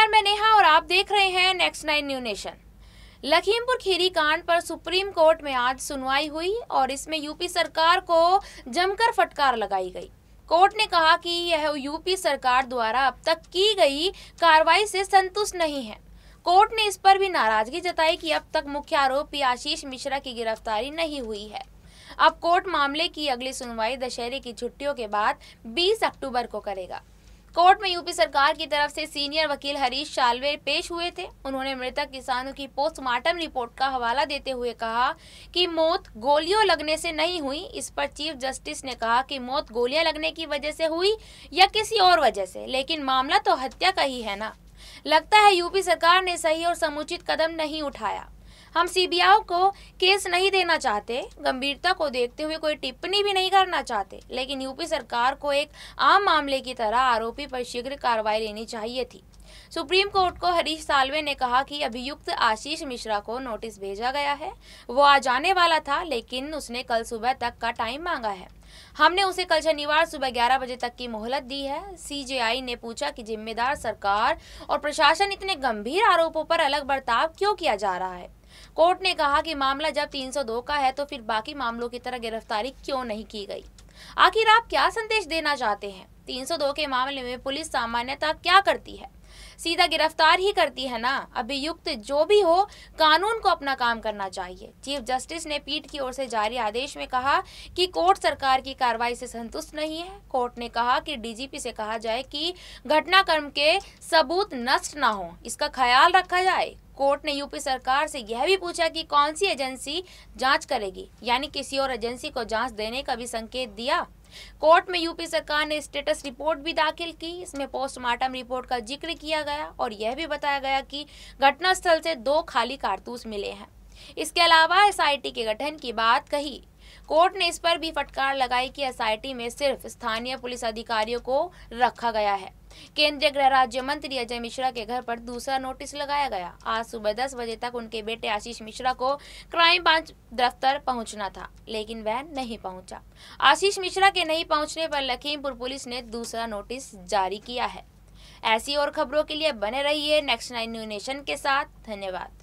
नमस्कार मैं नेहा और आप देख रहे हैं next nine new nation Lakhimpur Kheri कांड पर सुप्रीम कोर्ट में आज सुनवाई हुई और इसमें यूपी सरकार को जमकर फटकार लगाई गई कोर्ट ने कहा कि यह यूपी सरकार द्वारा अब तक की गई कार्रवाई से संतुष्ट नहीं है कोर्ट ने इस पर भी नाराजगी जताई कि अब तक मुख्य आरोपी आशीष मिश्रा की गिरफ्तारी नहीं हुई है अब कोर्ट मामले की अगली सुनवाई दशहरे की छुट्टियों के बाद 20 अक्टूबर को करेगा कोर्ट में यूपी सरकार की तरफ से सीनियर वकील हरीश सालवे पेश हुए थे उन्होंने मृतक किसानों की पोस्टमार्टम रिपोर्ट का हवाला देते हुए कहा कि मौत गोलियों लगने से नहीं हुई इस पर चीफ जस्टिस ने कहा कि मौत गोलियां लगने की वजह से हुई या किसी और वजह से लेकिन मामला तो हत्या का ही है ना लगता है यूपी सरकार ने सही और समुचित कदम नहीं उठाया हम सीबीआई को केस नहीं देना चाहते गंभीरता को देखते हुए कोई टिप्पणी भी नहीं करना चाहते लेकिन यूपी सरकार को एक आम मामले की तरह आरोपी पर शीघ्र कार्रवाई लेनी चाहिए थी सुप्रीम कोर्ट को हरीश सालवे ने कहा कि अभियुक्त आशीष मिश्रा को नोटिस भेजा गया है वो आ जाने वाला था लेकिन उसने कल सुबह तक का टाइम मांगा है हमने उसे कल शनिवार सुबह 11 बजे तक की मोहलत दी है सीजेआई ने पूछा कि जिम्मेदार सरकार और प्रशासन इतने गंभीर आरोपों पर अलग बर्ताव क्यों किया जा रहा है कोर्ट ने कहा कि मामला जब 302 का है तो फिर बाकी मामलों की तरह गिरफ्तारी क्यों नहीं की गई आखिर आप क्या संदेश देना चाहते हैं 302 के मामले में पुलिस सामान्यता क्या करती है सीधा गिरफ्तार ही करती है ना अभियुक्त जो भी हो कानून को अपना काम करना चाहिए चीफ जस्टिस ने पीठ की ओर से जारी आदेश में कहा कि कोर्ट सरकार की कार्रवाई से संतुष्ट नहीं है कोर्ट ने कहा कि डीजीपी से कहा जाए कि घटनाक्रम के सबूत नष्ट ना हो इसका ख्याल रखा जाए कोर्ट ने यूपी सरकार से यह भी पूछा कि कौन सी एजेंसी जांच करेगी यानी किसी और एजेंसी को जांच देने का भी संकेत दिया कोर्ट में यूपी सरकार ने स्टेटस रिपोर्ट भी दाखिल की इसमें पोस्टमार्टम रिपोर्ट का जिक्र किया गया और यह भी बताया गया कि घटनास्थल से दो खाली कारतूस मिले हैं इसके अलावा एसआईटी के गठन की बात कही कोर्ट ने इस पर भी फटकार लगाई कि एसआईटी में सिर्फ स्थानीय पुलिस अधिकारियों को रखा गया है केंद्रीय गृह राज्य मंत्री अजय मिश्रा के घर पर दूसरा नोटिस लगाया गया आज सुबह दस बजे तक उनके बेटे आशीष मिश्रा को क्राइम ब्रांच दफ्तर पहुंचना था लेकिन वह नहीं पहुंचा आशीष मिश्रा के नहीं पहुंचने पर लखीमपुर पुलिस ने दूसरा नोटिस जारी किया है ऐसी और खबरों के लिए बने रही नेक्स्ट नाइन न्यू नेशन के साथ धन्यवाद